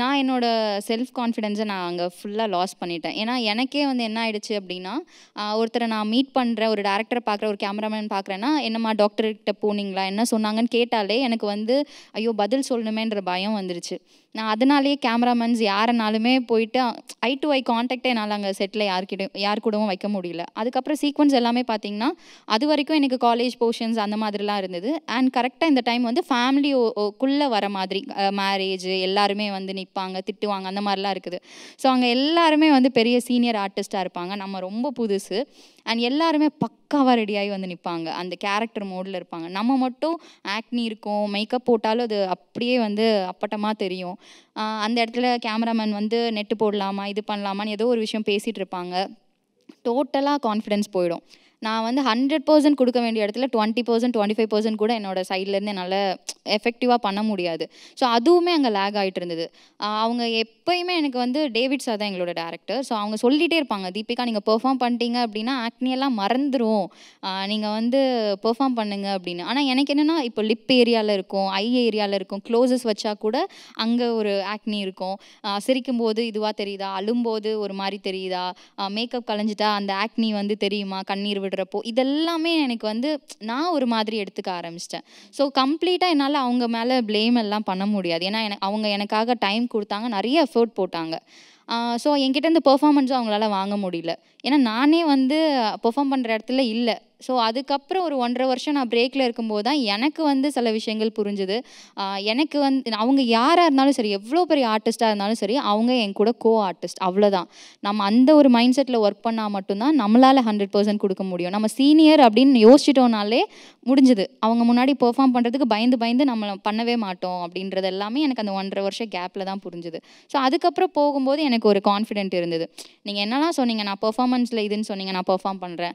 நான் என்னோடய செல்ஃப் கான்ஃபிடென்ஸை நான் அங்கே ஃபுல்லாக லாஸ் பண்ணிட்டேன் ஏன்னா எனக்கே வந்து என்ன ஆயிடுச்சு அப்படின்னா ஒருத்தரை நான் மீட் பண்ணுறேன் ஒரு டேரக்டரை பார்க்குற ஒரு கேமராமேன் பார்க்குறேன்னா என்னம்மா டாக்டர்கிட்ட போனீங்களா என்ன சொன்னாங்கன்னு கேட்டாலே எனக்கு வந்து ஐயோ பதில் சொல்லணுமேன்ற பயம் வந்துருச்சு நான் அதனாலேயே கேமராமேன்ஸ் யாருனாலுமே போயிட்டு ஐ டு ஐ காண்டாக்டே என்னால் அங்கே செட்டில் யார்கிட்ட யார் கூடவும் வைக்க முடியல அதுக்கப்புறம் சீக்வன்ஸ் எல்லாமே பார்த்தீங்கன்னா அது வரைக்கும் எனக்கு காலேஜ் போர்ஷன்ஸ் அந்த மாதிரிலாம் இருந்தது அண்ட் கரெக்டாக இந்த டைம் வந்து ஃபேமிலி குள்ளே வர மாதிரி மேரேஜ் எல்லாருமே வந்து நீ நிற்பாங்க திட்டுவாங்க அந்த மாதிரிலாம் இருக்குது ஸோ அங்கே எல்லாருமே வந்து பெரிய சீனியர் ஆர்டிஸ்டாக இருப்பாங்க நம்ம ரொம்ப புதுசு அண்ட் எல்லாருமே பக்காவாக ரெடியாகி வந்து நிற்பாங்க அந்த கேரக்டர் மோடில் இருப்பாங்க நம்ம மட்டும் ஆக்னி இருக்கும் மேக்கப் போட்டாலும் அது அப்படியே வந்து அப்பட்டமாக தெரியும் அந்த இடத்துல கேமராமேன் வந்து நெட்டு போடலாமா இது பண்ணலாமான்னு ஏதோ ஒரு விஷயம் பேசிகிட்டு இருப்பாங்க டோட்டலாக கான்ஃபிடென்ஸ் போயிடும் நான் வந்து ஹண்ட்ரட் பர்சன்ட் கொடுக்க வேண்டிய இடத்துல twenty percent twenty five percent கூட என்னோட சைட்லேருந்து என்னால் எஃபெக்டிவாக பண்ண முடியாது ஸோ அதுவுமே அங்கே லேக் ஆகிட்டு இருந்தது அவங்க எப்பயுமே எனக்கு வந்து டேவிட் சார் தான் எங்களோட டேரக்டர் ஸோ அவங்க சொல்லிகிட்டே இருப்பாங்க தீபிகா நீங்கள் பெர்ஃபார்ம் பண்ணிட்டீங்க அப்படின்னா ஆக்னியெல்லாம் மறந்துடும் நீங்கள் வந்து பெர்ஃபார்ம் பண்ணுங்க அப்படின்னு ஆனால் எனக்கு என்னென்னா இப்போ லிப் ஏரியாவில் இருக்கும் ஐ ஏரியாவில் இருக்கும் க்ளோசஸ் வச்சா கூட அங்கே ஒரு ஆக்னி இருக்கும் சிரிக்கும் போது இதுவாக தெரியுதா அழும்போது ஒரு மாதிரி தெரியுதா மேக்கப் கலைஞ்சிட்டா அந்த ஆக்னி வந்து தெரியுமா கண்ணீர் விடுறப்போ இதெல்லாமே எனக்கு வந்து நான் ஒரு மாதிரி எடுத்துக்க ஆரம்பிச்சிட்டேன் ஸோ கம்ப்ளீட்டாக என்னால் அவங்க மேலே ப்ளேம் எல்லாம் பண்ண முடியாது ஏன்னா எனக்கு அவங்க எனக்காக டைம் கொடுத்தாங்க நிறைய எஃபோர்ட் போட்டாங்க ஸோ என்கிட்ட இந்த பெர்ஃபார்மன்ஸும் அவங்களால வாங்க முடியல ஏன்னா நானே வந்து பெர்ஃபார்ம் பண்ணுற இடத்துல இல்லை ஸோ அதுக்கப்புறம் ஒரு ஒன்றரை வருஷம் நான் பிரேக்கில் இருக்கும்போது தான் எனக்கு வந்து சில விஷயங்கள் புரிஞ்சுது எனக்கு வந்து அவங்க யாராக இருந்தாலும் சரி எவ்வளோ பெரிய ஆர்டிஸ்ட்டாக இருந்தாலும் சரி அவங்க என் கூட கோ ஆர்டிஸ்ட் அவ்வளோதான் நம்ம அந்த ஒரு மைண்ட் செட்டில் ஒர்க் பண்ணால் மட்டும்தான் நம்மளால் ஹண்ட்ரட் பர்சன்ட் கொடுக்க முடியும் நம்ம சீனியர் அப்படின்னு யோசிச்சிட்டோம்னாலே முடிஞ்சுது அவங்க முன்னாடி பெர்ஃபார்ம் பண்ணுறதுக்கு பயந்து பயந்து நம்ம பண்ணவே மாட்டோம் அப்படின்றது எல்லாமே எனக்கு அந்த ஒன்றரை வருஷம் கேப்பில் தான் புரிஞ்சுது ஸோ அதுக்கப்புறம் போகும்போது எனக்கு ஒரு கான்ஃபிடென்ட் இருந்தது நீங்கள் என்னெல்லாம் சொன்னீங்க நான் பெர்ஃபார்ம் பர்ஃபாமன்ஸில் இதுன்னு சொன்னீங்க நான் பர்ஃபார்ம் பண்ணுறேன்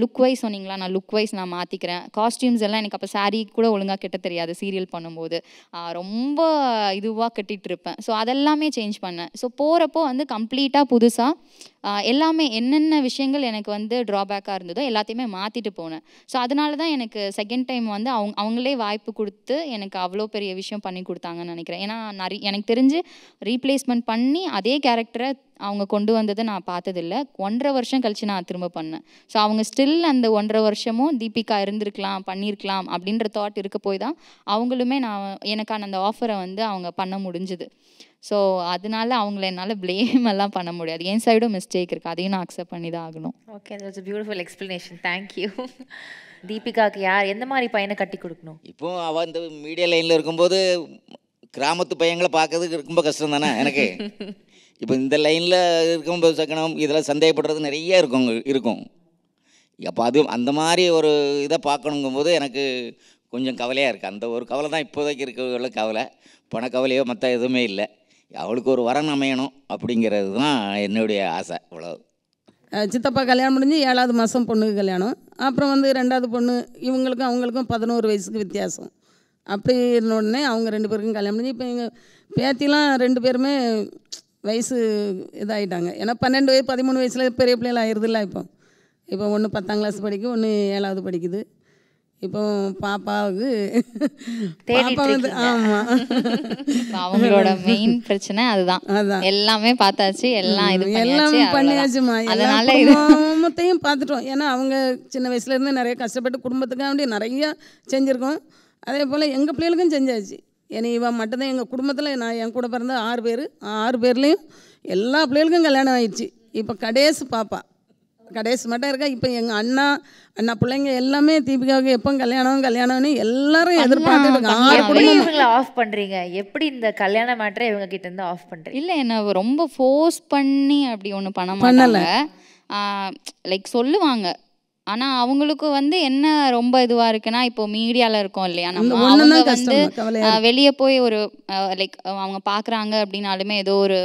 லுக் வைஸ் சொன்னீங்களா நான் லுக் வைஸ் நான் மாற்றிக்கிறேன் காஸ்டியூம்ஸ் எல்லாம் எனக்கு அப்போ சாரீ கூட ஒழுங்காக கெட்ட தெரியாது சீரியல் பண்ணும்போது ரொம்ப இதுவாக கட்டிகிட்டு இருப்பேன் ஸோ அதெல்லாமே சேஞ்ச் பண்ணேன் ஸோ போகிறப்போ வந்து கம்ப்ளீட்டாக புதுசாக எல்லாமே என்னென்ன விஷயங்கள் எனக்கு வந்து ட்ராபேக்காக இருந்ததோ எல்லாத்தையுமே மாற்றிட்டு போனேன் ஸோ அதனால தான் எனக்கு செகண்ட் டைம் வந்து அவங்க அவங்களே வாய்ப்பு கொடுத்து எனக்கு அவ்வளோ பெரிய விஷயம் பண்ணி கொடுத்தாங்கன்னு நினைக்கிறேன் ஏன்னா நிறைய எனக்கு தெரிஞ்சு ரீப்ளேஸ்மெண்ட் பண்ணி அதே கேரக்டரை அவங்க கொண்டு வந்ததை நான் பார்த்ததில்ல ஒன்றரை வருஷம் கழித்து நான் திரும்ப பண்ணேன் ஸோ அவங்க ஸ்டில் அந்த ஒன்றரை வருஷமும் தீபிகா இருந்திருக்கலாம் பண்ணியிருக்கலாம் அப்படின்ற தாட் இருக்க போய் தான் அவங்களுமே நான் எனக்கான அந்த ஆஃபரை வந்து அவங்க பண்ண முடிஞ்சுது ஸோ அதனால அவங்கள என்னால் ப்ளேம் எல்லாம் பண்ண முடியாது என் சைடும் மிஸ்டேக் இருக்குது அதையும் நான் அக்செப்ட் பண்ணி தான் ஆகணும் okay that's beautiful explanation thank you தீபிகாவுக்கு யார் எந்த மாதிரி பையனை கட்டி கொடுக்கணும் இப்போ அவ இந்த மீடியா லைனில் இருக்கும்போது கிராமத்து பையங்களை பார்க்கறதுக்கு ரொம்ப கஷ்டம் தானே எனக்கு இப்போ இந்த லைனில் போது சக்கனம் இதெல்லாம் சந்தேகப்படுறது நிறைய இருக்கும் இருக்கும் அப்போ அது அந்த மாதிரி ஒரு இதை பார்க்கணுங்கும்போது எனக்கு கொஞ்சம் கவலையாக இருக்குது அந்த ஒரு கவலை தான் இப்போதைக்கு இருக்கிறவங்கள கவலை பண கவலையோ மற்ற எதுவுமே இல்லை அவளுக்கு ஒரு வரன் அமையணும் அப்படிங்கிறது தான் என்னுடைய ஆசை இவ்வளோ சித்தப்பா கல்யாணம் முடிஞ்சு ஏழாவது மாதம் பொண்ணுக்கு கல்யாணம் அப்புறம் வந்து ரெண்டாவது பொண்ணு இவங்களுக்கும் அவங்களுக்கும் பதினோரு வயசுக்கு வித்தியாசம் அப்படி இருந்த உடனே அவங்க ரெண்டு பேருக்கும் கல்யாணம் முடிஞ்சு இப்போ எங்கள் பேத்திலாம் ரெண்டு பேருமே வயசு இதாகிட்டாங்க ஏன்னா பன்னெண்டு வயசு பதிமூணு வயசில் பெரிய பிள்ளைகள் ஆயிடுதுல இப்போ இப்போ ஒன்று பத்தாம் கிளாஸ் படிக்கும் ஒன்று ஏழாவது படிக்குது இப்போ பாப்பாவுக்கு பாப்பா வந்து ஆமாம் அவங்களோட மெயின் பிரச்சனை அதுதான் அதுதான் எல்லாமே பார்த்தாச்சு எல்லாம் இது எல்லாமே பண்ணியாச்சுமா அதனால குடும்பத்தையும் பார்த்துட்டோம் ஏன்னா அவங்க சின்ன வயசுலேருந்து நிறைய கஷ்டப்பட்டு குடும்பத்துக்காக வேண்டி நிறைய செஞ்சுருக்கோம் அதே போல் எங்கள் பிள்ளைகளுக்கும் செஞ்சாச்சு ஏன்னா இவன் மட்டும்தான் எங்கள் குடும்பத்தில் நான் என் கூட பிறந்த ஆறு பேர் ஆறு பேர்லேயும் எல்லா பிள்ளைகளுக்கும் கல்யாணம் ஆயிடுச்சு இப்போ கடைசி பாப்பா கடைசி மட்டும் இருக்கா இப்போ எங்கள் அண்ணா அண்ணா பிள்ளைங்க எல்லாமே தீபிகாவுக்கு எப்போ கல்யாணம் கல்யாணம்னு எல்லாரும் எதிர்பார்த்துட்டு ஆஃப் பண்ணுறீங்க எப்படி இந்த கல்யாண மேட்டரை இவங்க கிட்ட இருந்து ஆஃப் பண்ணுறீங்க இல்லை என்ன ரொம்ப ஃபோர்ஸ் பண்ணி அப்படி ஒன்று பண்ண பண்ணலை லைக் சொல்லுவாங்க ஆனா அவங்களுக்கு வந்து என்ன ரொம்ப இதுவா இருக்குன்னா இப்போ மீடியால இருக்கோம் இல்லையா நம்ம அவங்க வந்து வெளியே போய் ஒரு லைக் அவங்க பாக்குறாங்க அப்படின்னாலுமே ஏதோ ஒரு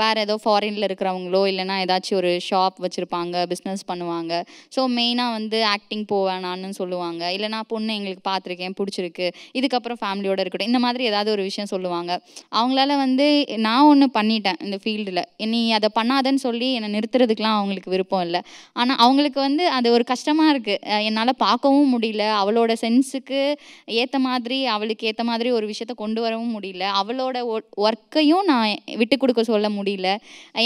வேறு ஏதோ ஃபாரினில் இருக்கிறவங்களோ இல்லைனா ஏதாச்சும் ஒரு ஷாப் வச்சுருப்பாங்க பிஸ்னஸ் பண்ணுவாங்க ஸோ மெயினாக வந்து ஆக்டிங் போவேணான்னு சொல்லுவாங்க இல்லைனா பொண்ணு எங்களுக்கு பார்த்துருக்கேன் பிடிச்சிருக்கு இதுக்கப்புறம் ஃபேமிலியோடு இருக்கட்டும் இந்த மாதிரி ஏதாவது ஒரு விஷயம் சொல்லுவாங்க அவங்களால வந்து நான் ஒன்று பண்ணிட்டேன் இந்த ஃபீல்டில் நீ அதை பண்ணாதன்னு சொல்லி என்னை நிறுத்துறதுக்கெலாம் அவங்களுக்கு விருப்பம் இல்லை ஆனால் அவங்களுக்கு வந்து அது ஒரு கஷ்டமாக இருக்குது என்னால் பார்க்கவும் முடியல அவளோட சென்ஸுக்கு ஏற்ற மாதிரி அவளுக்கு ஏற்ற மாதிரி ஒரு விஷயத்த கொண்டு வரவும் முடியல அவளோட ஒர்க்கையும் நான் விட்டு கொடுக்க யாருக்கும் சொல்ல முடியல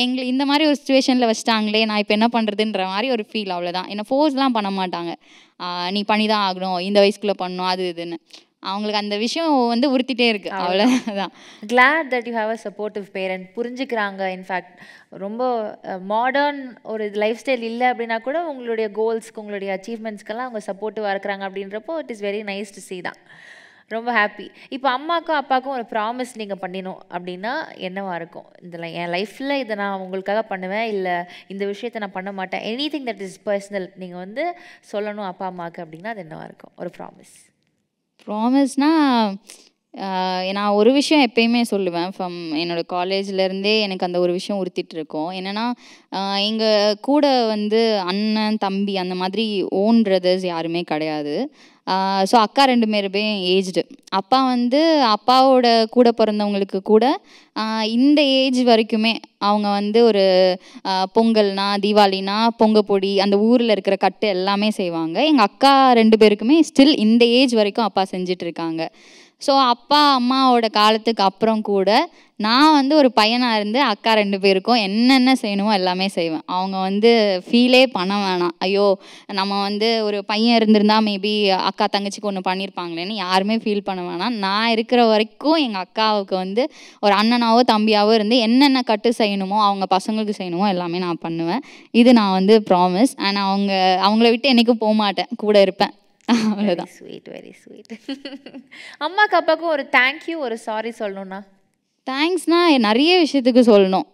எங்களை இந்த மாதிரி ஒரு சுச்சுவேஷனில் வச்சுட்டாங்களே நான் இப்போ என்ன பண்ணுறதுன்ற மாதிரி ஒரு ஃபீல் அவ்வளோதான் என்னை ஃபோர்ஸ்லாம் பண்ண மாட்டாங்க நீ பண்ணி தான் ஆகணும் இந்த வயசுக்குள்ளே பண்ணணும் அது இதுன்னு அவங்களுக்கு அந்த விஷயம் வந்து உறுத்திட்டே இருக்கு அவ்வளோதான் glad that you have a supportive parent புரிஞ்சுக்கிறாங்க இன்ஃபேக்ட் ரொம்ப மாடர்ன் ஒரு லைஃப் ஸ்டைல் இல்லை அப்படின்னா கூட உங்களுடைய கோல்ஸ்க்கு உங்களுடைய அச்சீவ்மெண்ட்ஸ்க்கெல்லாம் அவங்க சப்போர்ட்டிவாக இருக்கிறாங்க அப்படின்றப்போ it is very nice to see தான் ரொம்ப ஹாப்பி இப்போ அம்மாக்கும் அப்பாவுக்கும் ஒரு ப்ராமிஸ் நீங்கள் பண்ணிடணும் அப்படின்னா என்னவாக இருக்கும் இதில் என் லைஃப்பில் இதை நான் உங்களுக்காக பண்ணுவேன் இல்லை இந்த விஷயத்த நான் பண்ண மாட்டேன் anything that is personal நீங்கள் வந்து சொல்லணும் அப்பா அம்மாவுக்கு அப்படின்னா அது என்னவாக இருக்கும் ஒரு ப்ராமிஸ் ப்ராமிஸ்னால் நான் ஒரு விஷயம் எப்பயுமே சொல்லுவேன் ஃப்ரம் என்னோடய காலேஜ்லேருந்தே எனக்கு அந்த ஒரு விஷயம் உறுத்திட்டுருக்கோம் என்னென்னா எங்கள் கூட வந்து அண்ணன் தம்பி அந்த மாதிரி ஓன் பிரதர்ஸ் யாருமே கிடையாது ஸோ அக்கா ரெண்டு பேருமே ஏஜ்டு அப்பா வந்து அப்பாவோட கூட பிறந்தவங்களுக்கு கூட இந்த ஏஜ் வரைக்குமே அவங்க வந்து ஒரு பொங்கல்னா தீபாவளினா பொங்க பொடி அந்த ஊரில் இருக்கிற கட்டு எல்லாமே செய்வாங்க எங்கள் அக்கா ரெண்டு பேருக்குமே ஸ்டில் இந்த ஏஜ் வரைக்கும் அப்பா செஞ்சிட்ருக்காங்க ஸோ அப்பா அம்மாவோட காலத்துக்கு அப்புறம் கூட நான் வந்து ஒரு பையனாக இருந்து அக்கா ரெண்டு பேருக்கும் என்னென்ன செய்யணுமோ எல்லாமே செய்வேன் அவங்க வந்து ஃபீலே பண்ண வேணாம் ஐயோ நம்ம வந்து ஒரு பையன் இருந்திருந்தா மேபி அக்கா தங்கச்சிக்கு ஒன்று பண்ணியிருப்பாங்களேன்னு யாருமே ஃபீல் பண்ண வேணாம் நான் இருக்கிற வரைக்கும் எங்கள் அக்காவுக்கு வந்து ஒரு அண்ணனாவோ தம்பியாவோ இருந்து என்னென்ன கட்டு செய்யணுமோ அவங்க பசங்களுக்கு செய்யணுமோ எல்லாமே நான் பண்ணுவேன் இது நான் வந்து ப்ராமிஸ் அண்ட் அவங்க அவங்கள விட்டு என்றைக்கும் போக மாட்டேன் கூட இருப்பேன் அவ்வளோதான் ஸ்வீட் வெரி ஸ்வீட் அம்மாக்கு அப்பாவுக்கும் ஒரு தேங்க்யூ ஒரு சாரி சொல்லணும்னா தேங்க்ஸ்னா நிறைய விஷயத்துக்கு சொல்லணும்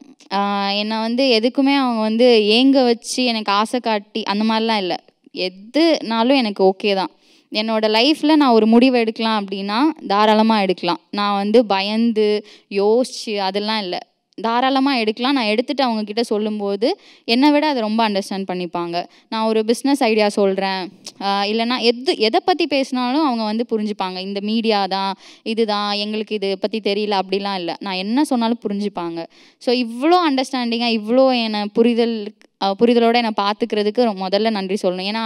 என்னை வந்து எதுக்குமே அவங்க வந்து ஏங்க வச்சு எனக்கு ஆசை காட்டி அந்த மாதிரிலாம் இல்லை எதுனாலும் எனக்கு ஓகே தான் என்னோடய லைஃப்பில் நான் ஒரு முடிவு எடுக்கலாம் அப்படின்னா தாராளமாக எடுக்கலாம் நான் வந்து பயந்து யோசித்து அதெல்லாம் இல்லை தாராளமாக எடுக்கலாம் நான் எடுத்துகிட்டு அவங்கக்கிட்ட சொல்லும்போது என்னை விட அதை ரொம்ப அண்டர்ஸ்டாண்ட் பண்ணிப்பாங்க நான் ஒரு பிஸ்னஸ் ஐடியா சொல்கிறேன் இல்லைனா எது எதை பற்றி பேசினாலும் அவங்க வந்து புரிஞ்சுப்பாங்க இந்த மீடியா தான் இது தான் எங்களுக்கு இது பற்றி தெரியல அப்படிலாம் இல்லை நான் என்ன சொன்னாலும் புரிஞ்சுப்பாங்க ஸோ இவ்வளோ அண்டர்ஸ்டாண்டிங்காக இவ்வளோ என்னை புரிதல் புரிதலோடு என்னை பார்த்துக்கிறதுக்கு முதல்ல நன்றி சொல்லணும் ஏன்னா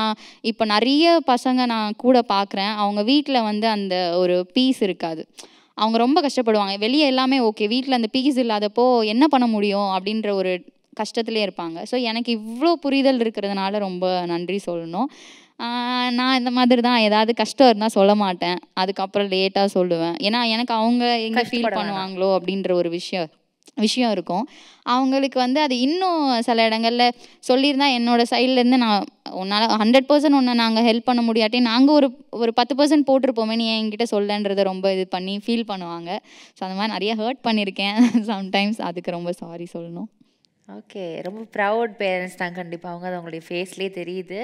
இப்போ நிறைய பசங்க நான் கூட பார்க்குறேன் அவங்க வீட்டில் வந்து அந்த ஒரு பீஸ் இருக்காது அவங்க ரொம்ப கஷ்டப்படுவாங்க வெளியே எல்லாமே ஓகே வீட்டில் அந்த பீஸ் இல்லாதப்போ என்ன பண்ண முடியும் அப்படின்ற ஒரு கஷ்டத்துலேயே இருப்பாங்க ஸோ எனக்கு இவ்வளோ புரிதல் இருக்கிறதுனால ரொம்ப நன்றி சொல்லணும் நான் இந்த மாதிரி தான் ஏதாவது கஷ்டம் இருந்தால் சொல்ல மாட்டேன் அதுக்கப்புறம் லேட்டாக சொல்லுவேன் ஏன்னா எனக்கு அவங்க எங்கே ஃபீல் பண்ணுவாங்களோ அப்படின்ற ஒரு விஷயம் விஷயம் இருக்கும் அவங்களுக்கு வந்து அது இன்னும் சில இடங்களில் சொல்லியிருந்தா என்னோடய சைட்லேருந்து நான் உன்னால் ஹண்ட்ரட் பர்சன்ட் ஒன்று நாங்கள் ஹெல்ப் பண்ண முடியாட்டி நாங்கள் ஒரு ஒரு பத்து பர்சன்ட் போட்டிருப்போமே நீ என்கிட்ட சொல்லன்றதை ரொம்ப இது பண்ணி ஃபீல் பண்ணுவாங்க ஸோ அந்த மாதிரி நிறைய ஹர்ட் பண்ணியிருக்கேன் சம்டைம்ஸ் அதுக்கு ரொம்ப சாரி சொல்லணும் ஓகே ரொம்ப ப்ரௌட் பேரண்ட்ஸ் தான் கண்டிப்பாக அவங்க அது அவங்களுடைய ஃபேஸ்லேயே தெரியுது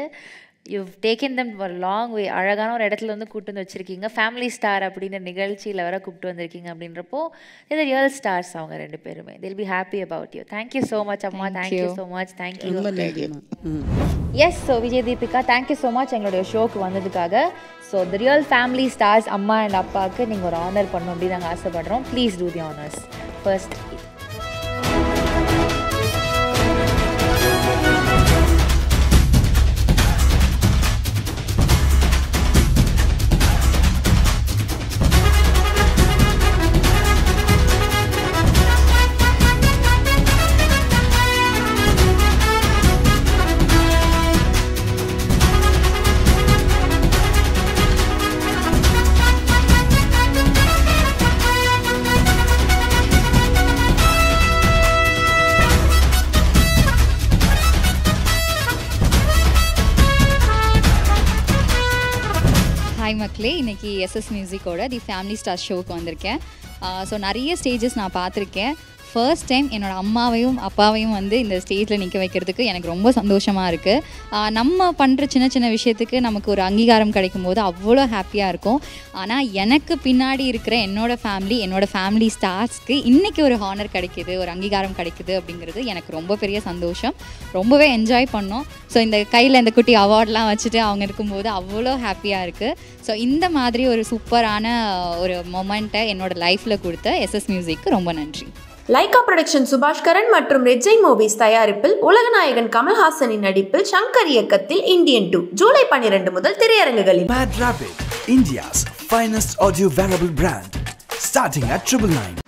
யூ டேக்கன் தம் ஒரு லாங் வே அழகான ஒரு இடத்துல வந்து கூப்பிட்டு வந்து வச்சுருக்கீங்க ஃபேமிலி ஸ்டார் அப்படின்ற நிகழ்ச்சியில் வர கூப்பிட்டு வந்திருக்கீங்க அப்படின்றப்போ இது ரியல் ஸ்டார்ஸ் அவங்க ரெண்டு பேருமே till be happy about you thank you so much அம்மா thank you so much thank you yes so Vijay Deepika thank you so much எங்களுடைய ஷோக்கு வந்ததுக்காக so the real family stars அம்மா அண்ட் அப்பாவுக்கு நீங்கள் ஒரு ஆனர் பண்ணணும் அப்படின்னு நாங்கள் ஆசைப்படுறோம் please do the honours first இன்னைக்கு எஸ்எஸ் மியூசிக்கோட தி ஃபேமிலி ஸ்டார் ஷோவுக்கு வந்திருக்கேன் ஸோ நிறைய ஸ்டேஜஸ் நான் பார்த்துருக்கேன் ஃபர்ஸ்ட் டைம் என்னோடய அம்மாவையும் அப்பாவையும் வந்து இந்த ஸ்டேஜில் நிற்க வைக்கிறதுக்கு எனக்கு ரொம்ப சந்தோஷமாக இருக்குது நம்ம பண்ணுற சின்ன சின்ன விஷயத்துக்கு நமக்கு ஒரு அங்கீகாரம் கிடைக்கும் போது அவ்வளோ ஹாப்பியாக இருக்கும் ஆனால் எனக்கு பின்னாடி இருக்கிற என்னோடய ஃபேமிலி என்னோடய ஃபேமிலி ஸ்டார்ஸ்க்கு இன்றைக்கி ஒரு ஹானர் கிடைக்கிது ஒரு அங்கீகாரம் கிடைக்கிது அப்படிங்கிறது எனக்கு ரொம்ப பெரிய சந்தோஷம் ரொம்பவே என்ஜாய் பண்ணோம் ஸோ இந்த கையில் இந்த குட்டி அவார்ட்லாம் வச்சுட்டு அவங்க இருக்கும்போது அவ்வளோ ஹாப்பியாக இருக்குது ஸோ இந்த மாதிரி ஒரு சூப்பரான ஒரு மொமெண்ட்டை என்னோடய லைஃப்பில் கொடுத்த எஸ்எஸ் மியூசிக்கு ரொம்ப நன்றி லைகா ப்ரொடக்ஷன் சுபாஷ்கரன் மற்றும் ரெஜை மூவிஸ் தயாரிப்பில் உலகநாயகன் கமல்ஹாசனின் நடிப்பில் சங்கர் இயக்கத்தில் இந்தியன் டூ ஜூலை பனிரெண்டு முதல் திரையரங்குகளில் starting at triple nine.